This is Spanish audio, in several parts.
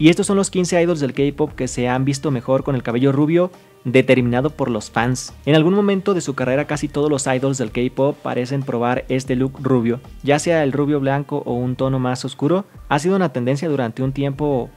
Y estos son los 15 idols del K-pop que se han visto mejor con el cabello rubio, determinado por los fans. En algún momento de su carrera casi todos los idols del K-pop parecen probar este look rubio, ya sea el rubio blanco o un tono más oscuro, ha sido una tendencia durante un tiempo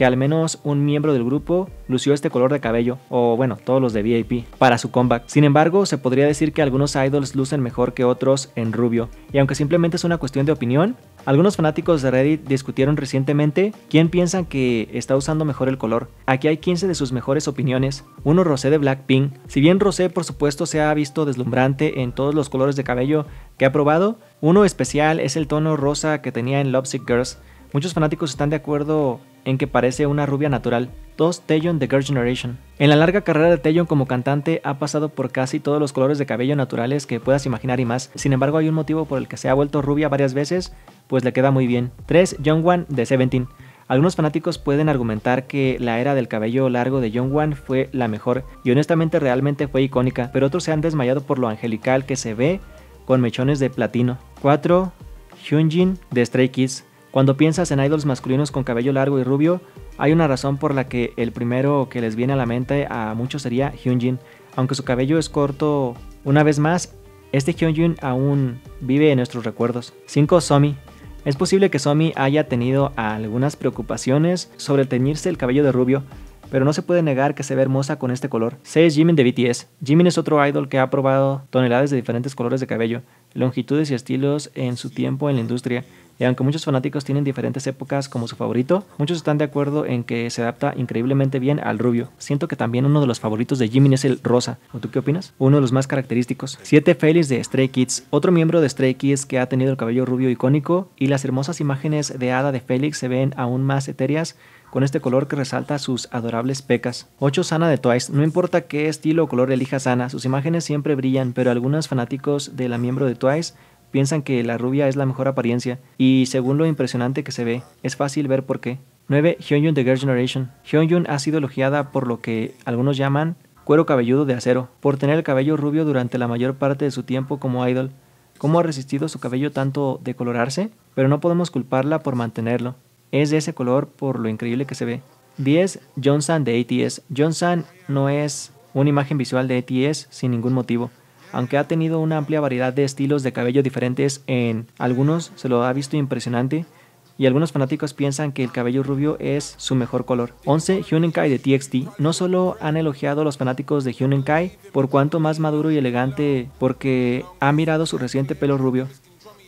que al menos un miembro del grupo lució este color de cabello, o bueno, todos los de VIP, para su comeback. Sin embargo, se podría decir que algunos idols lucen mejor que otros en rubio, y aunque simplemente es una cuestión de opinión, algunos fanáticos de Reddit discutieron recientemente quién piensan que está usando mejor el color. Aquí hay 15 de sus mejores opiniones. Uno Rosé de Blackpink. Si bien Rosé por supuesto se ha visto deslumbrante en todos los colores de cabello que ha probado, uno especial es el tono rosa que tenía en Lovesick Girls. Muchos fanáticos están de acuerdo en que parece una rubia natural. 2. Taeyeon de Girl Generation. En la larga carrera de Taeyeon como cantante ha pasado por casi todos los colores de cabello naturales que puedas imaginar y más. Sin embargo, hay un motivo por el que se ha vuelto rubia varias veces, pues le queda muy bien. 3. One de Seventeen. Algunos fanáticos pueden argumentar que la era del cabello largo de Young fue la mejor y honestamente realmente fue icónica, pero otros se han desmayado por lo angelical que se ve con mechones de platino. 4. Hyunjin de Stray Kids. Cuando piensas en idols masculinos con cabello largo y rubio, hay una razón por la que el primero que les viene a la mente a muchos sería Hyunjin. Aunque su cabello es corto, una vez más, este Hyunjin aún vive en nuestros recuerdos. 5. Somi. Es posible que Somi haya tenido algunas preocupaciones sobre teñirse el cabello de rubio, pero no se puede negar que se ve hermosa con este color. 6. Jimin de BTS. Jimin es otro idol que ha probado toneladas de diferentes colores de cabello, longitudes y estilos en su tiempo en la industria. Y aunque muchos fanáticos tienen diferentes épocas como su favorito, muchos están de acuerdo en que se adapta increíblemente bien al rubio. Siento que también uno de los favoritos de Jimin es el rosa. ¿O tú qué opinas? Uno de los más característicos. 7 Félix de Stray Kids. Otro miembro de Stray Kids que ha tenido el cabello rubio icónico y las hermosas imágenes de hada de Félix se ven aún más etéreas con este color que resalta sus adorables pecas. 8 Sana de Twice. No importa qué estilo o color elija Sana, sus imágenes siempre brillan, pero algunos fanáticos de la miembro de Twice piensan que la rubia es la mejor apariencia, y según lo impresionante que se ve, es fácil ver por qué. 9. Hyunjun de Girl Generation. Hyon-yun ha sido elogiada por lo que algunos llaman cuero cabelludo de acero, por tener el cabello rubio durante la mayor parte de su tiempo como idol. ¿Cómo ha resistido su cabello tanto de colorarse? Pero no podemos culparla por mantenerlo. Es de ese color por lo increíble que se ve. 10. Johnson de ATS. Johnson no es una imagen visual de ATS sin ningún motivo aunque ha tenido una amplia variedad de estilos de cabello diferentes en algunos se lo ha visto impresionante y algunos fanáticos piensan que el cabello rubio es su mejor color. 11. Kai de TXT. No solo han elogiado a los fanáticos de Kai por cuanto más maduro y elegante porque ha mirado su reciente pelo rubio,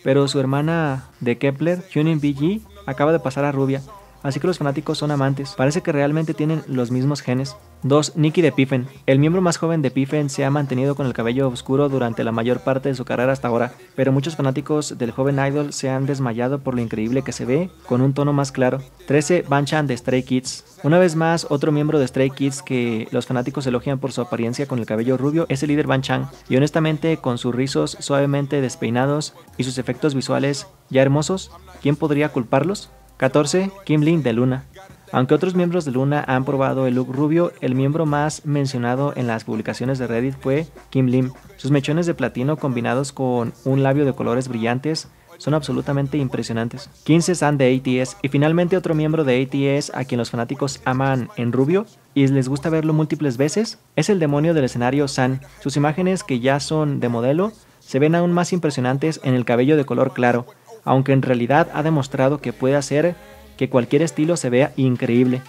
pero su hermana de Kepler, Hyunin BG, acaba de pasar a rubia así que los fanáticos son amantes. Parece que realmente tienen los mismos genes. 2. Nicky de Piffen. El miembro más joven de Piffen se ha mantenido con el cabello oscuro durante la mayor parte de su carrera hasta ahora, pero muchos fanáticos del joven idol se han desmayado por lo increíble que se ve, con un tono más claro. 13. Banchan de Stray Kids. Una vez más, otro miembro de Stray Kids que los fanáticos elogian por su apariencia con el cabello rubio es el líder Banchan, y honestamente, con sus rizos suavemente despeinados y sus efectos visuales ya hermosos, ¿quién podría culparlos? 14. Kim Lim de Luna. Aunque otros miembros de Luna han probado el look rubio, el miembro más mencionado en las publicaciones de Reddit fue Kim Lim. Sus mechones de platino combinados con un labio de colores brillantes son absolutamente impresionantes. 15 San de ATS y finalmente otro miembro de ATS a quien los fanáticos aman en rubio y les gusta verlo múltiples veces es el demonio del escenario San. Sus imágenes que ya son de modelo se ven aún más impresionantes en el cabello de color claro aunque en realidad ha demostrado que puede hacer que cualquier estilo se vea increíble